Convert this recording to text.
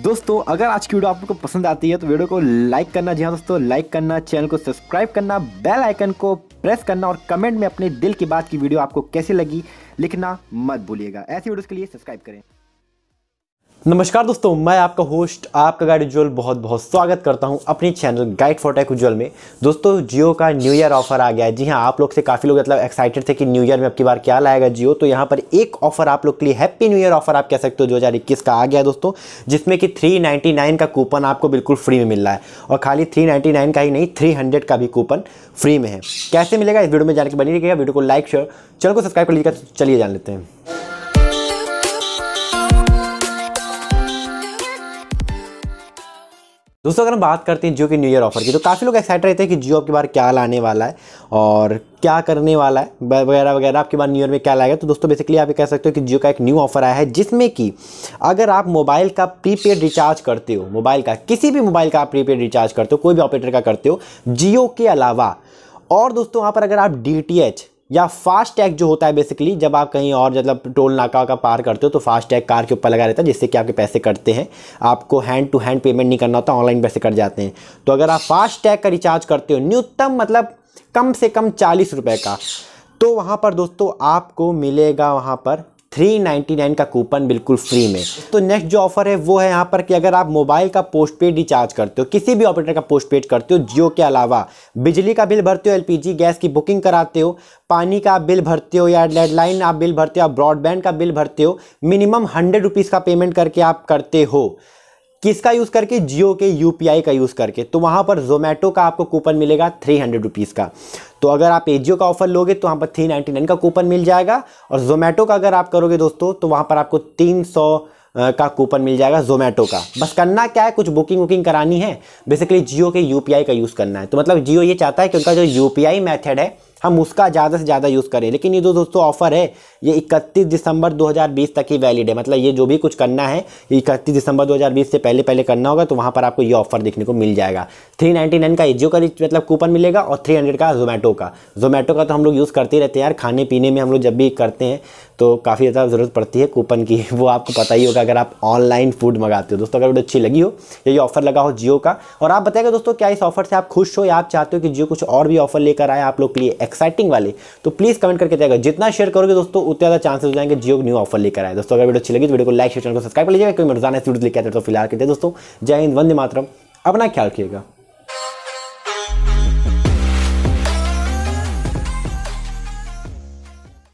दोस्तों अगर आज की वीडियो आपको पसंद आती है तो वीडियो को लाइक करना जी हाँ दोस्तों लाइक करना चैनल को सब्सक्राइब करना बेल आइकन को प्रेस करना और कमेंट में अपने दिल की बात की वीडियो आपको कैसी लगी लिखना मत भूलिएगा ऐसी वीडियोस के लिए सब्सक्राइब करें नमस्कार दोस्तों मैं आपका होस्ट आपका गाइड उज्ज्वल बहुत बहुत स्वागत करता हूं अपने channel guide for tech Ujjwal में दोस्तों जियो का न्यू ईयर ऑफर आ गया है जी हां आप लोग से काफ़ी लोग मतलब एक्साइटेड थे कि न्यू ईयर में अब की बार क्या लाएगा जियो तो यहां पर एक ऑफर आप लोग के लिए हैप्पी न्यू ईयर ऑफर आप कह सकते हो दो हज़ार इक्कीस का आ गया दोस्तों जिसमें कि थ्री नाइन का कूपन आपको बिल्कुल फ्री में मिल रहा है और खाली थ्री नाइन्टी नाइन का ही नहीं थ्री हंड्रेड का भी कूपन फ्री में है कैसे मिलेगा इस वीडियो में जान के बनी रहिएगा वीडियो को लाइक शेयर चैनल को सब्सक्राइब कर लीजिएगा चलिए जान लेते हैं दोस्तों अगर हम बात करते हैं जियो के न्यू ईयर ऑफर की तो काफ़ी लोग एक्साइट रहते हैं कि जियो आपके बार क्या लाने वाला है और क्या करने वाला है वगैरह वगैरह आपके बार न्यू ईयर में क्या लाएगा तो दोस्तों बेसिकली आप ये कह सकते हो कि जियो का एक न्यू ऑफर आया है जिसमें कि अगर आप मोबाइल का प्रीपेड रिचार्ज करते हो मोबाइल का किसी भी मोबाइल का आप प्रीपेड रिचार्ज करते हो कोई भी ऑपरेटर का करते हो जियो के अलावा और दोस्तों वहाँ पर अगर आप डी या फास्ट टैग जो होता है बेसिकली जब आप कहीं और मतलब टोल नाका का पार करते हो तो फास्ट टैग कार के ऊपर लगा रहता है जिससे कि आपके पैसे कटते हैं आपको हैंड टू हैंड पेमेंट नहीं करना होता ऑनलाइन पैसे कट जाते हैं तो अगर आप फास्ट टैग का रिचार्ज करते हो न्यूनतम मतलब कम से कम चालीस रुपये का तो वहाँ पर दोस्तों आपको मिलेगा वहाँ पर 399 का कूपन बिल्कुल फ्री में तो नेक्स्ट जो ऑफर है वो है यहाँ पर कि अगर आप मोबाइल का पोस्ट पेड रिचार्ज करते हो किसी भी ऑपरेटर का पोस्ट पेड करते हो जियो के अलावा बिजली का बिल भरते हो एलपीजी गैस की बुकिंग कराते हो पानी का बिल भरते हो या लैंडलाइन आप बिल भरते हो आप ब्रॉडबैंड का बिल भरते हो मिनिमम हंड्रेड रुपीज़ का पेमेंट करके आप करते हो किसका यूज़ करके जियो के यू का यूज़ करके तो वहाँ पर जोमेटो का आपको कूपन मिलेगा थ्री हंड्रेड रुपीज़ का तो अगर आप एजियो का ऑफर लोगे तो वहाँ पर थ्री नाइन्टी नाइन का कूपन मिल जाएगा और जोमेटो का अगर आप करोगे दोस्तों तो वहाँ पर आपको तीन सौ का कूपन मिल जाएगा जोमेटो का बस करना क्या है कुछ बुकिंग वुकिंग करानी है बेसिकली जियो के यू का यूज़ करना है तो मतलब जियो ये चाहता है कि उनका जो यू मेथड है हम उसका ज़्यादा से ज़्यादा यूज़ करें लेकिन ये जो दोस्तों ऑफ़र है ये 31 दिसंबर 2020 तक ही वैलिड है मतलब ये जो भी कुछ करना है ये इकतीस दिसंबर 2020 से पहले पहले करना होगा तो वहाँ पर आपको ये ऑफ़र देखने को मिल जाएगा 399 का एजियो का मतलब कूपन मिलेगा और 300 का जोमेटो का जोमेटो का तो हम लोग यूज़ करते रहते हैं यार खाने पीने में हम लोग जब भी करते हैं तो काफ़ी ज़्यादा ज़रूरत पड़ती है कूपन की वो आपको पता ही होगा अगर आप ऑनलाइन फूड मंगाते हो दोस्तों अगर वीडियो अच्छी लगी हो या ये ऑफर लगा हो जियो का और आप बताएगा दोस्तों क्या इस ऑफर से आप खुश हो या आप चाहते हो कि जियो कुछ और भी ऑफर लेकर आए आप लोग के लिए एक्साइटिंग वाले तो प्लीज़ कमेंट करके जाएगा जितना शेयर करोगे दोस्तों उतना ज़्यादा चांसेस हो जाएंगे जियो न्यू ऑफर लेकर आए दोस्तों अगर वीडियो अच्छी लगी तो वीडियो को लाइक शेयर चैनल को सब्सक्राइब कर लीजिएगा क्योंकि मैं रोजाना वीडियो लेकर आते तो फिलहाल के दोस्तों जय हिंद वंदे मातरम अपना ख्याल रखिएगा